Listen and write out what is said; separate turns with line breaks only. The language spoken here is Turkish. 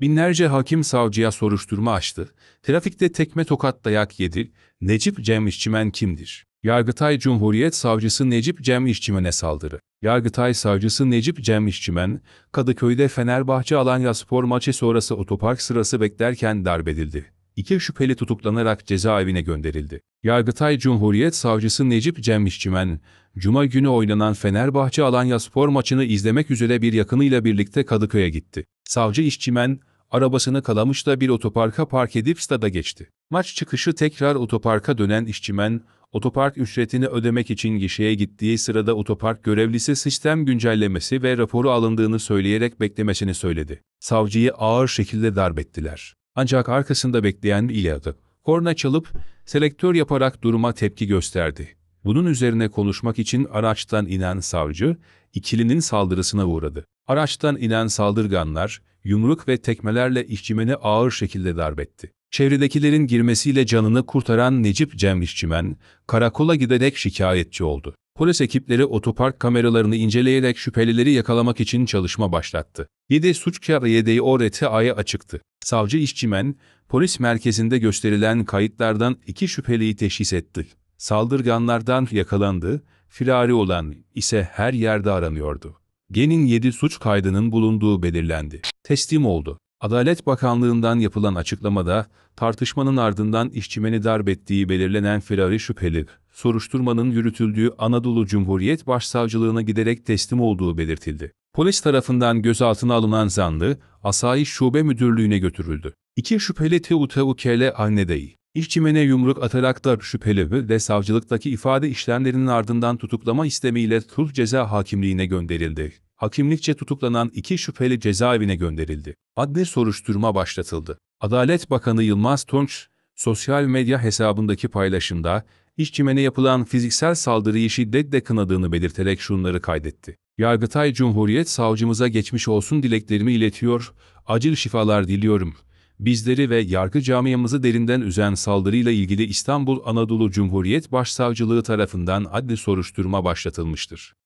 Binlerce hakim savcıya soruşturma açtı. Trafikte tekme tokat dayak yedi. Necip Cem İşçimen kimdir? Yargıtay Cumhuriyet Savcısı Necip Cem İşçimen'e saldırı. Yargıtay Savcısı Necip Cem İşçimen, Kadıköy'de Fenerbahçe-Alanya spor maçı sonrası otopark sırası beklerken darbedildi. İki şüpheli tutuklanarak cezaevine gönderildi. Yargıtay Cumhuriyet Savcısı Necip Cem İşçimen, Cuma günü oynanan Fenerbahçe-Alanya spor maçını izlemek üzere bir yakınıyla birlikte Kadıköy'e gitti. Savcı işçimen, arabasını Kalamış'ta bir otoparka park edip stada geçti. Maç çıkışı tekrar otoparka dönen işçimen, otopark ücretini ödemek için gişeye gittiği sırada otopark görevlisi sistem güncellemesi ve raporu alındığını söyleyerek beklemesini söyledi. Savcıyı ağır şekilde darbettiler. Ancak arkasında bekleyen İlyad'ı, korna çalıp selektör yaparak duruma tepki gösterdi. Bunun üzerine konuşmak için araçtan inen savcı, ikilinin saldırısına uğradı. Araçtan inen saldırganlar, yumruk ve tekmelerle işçimeni ağır şekilde darbetti. Çevredekilerin girmesiyle canını kurtaran Necip Cem İşçimen, karakola giderek şikayetçi oldu. Polis ekipleri otopark kameralarını inceleyerek şüphelileri yakalamak için çalışma başlattı. 7 suç kağıdı yedeği aya açıktı. Savcı İşçimen, polis merkezinde gösterilen kayıtlardan iki şüpheliyi teşhis etti. Saldırganlardan yakalandı, firari olan ise her yerde aranıyordu. Gen'in 7 suç kaydının bulunduğu belirlendi. Teslim oldu. Adalet Bakanlığı'ndan yapılan açıklamada, tartışmanın ardından işçimeni darp ettiği belirlenen Ferrari şüpheli, soruşturmanın yürütüldüğü Anadolu Cumhuriyet Başsavcılığına giderek teslim olduğu belirtildi. Polis tarafından gözaltına alınan zanlı, Asayiş Şube Müdürlüğü'ne götürüldü. İki şüpheli TUTUKL Annedeyi. İşçimene yumruk atarak da şüpheli ve savcılıktaki ifade işlemlerinin ardından tutuklama istemiyle Sulh Ceza Hakimliğine gönderildi. Hakimlikçe tutuklanan iki şüpheli cezaevine gönderildi. Adli soruşturma başlatıldı. Adalet Bakanı Yılmaz Tunç, sosyal medya hesabındaki paylaşımda işçimene yapılan fiziksel saldırıyı şiddetle kınadığını belirterek şunları kaydetti. Yargıtay Cumhuriyet savcımıza geçmiş olsun dileklerimi iletiyor, acil şifalar diliyorum.'' bizleri ve yargı camiamızı derinden üzen saldırıyla ilgili İstanbul Anadolu Cumhuriyet Başsavcılığı tarafından adli soruşturma başlatılmıştır.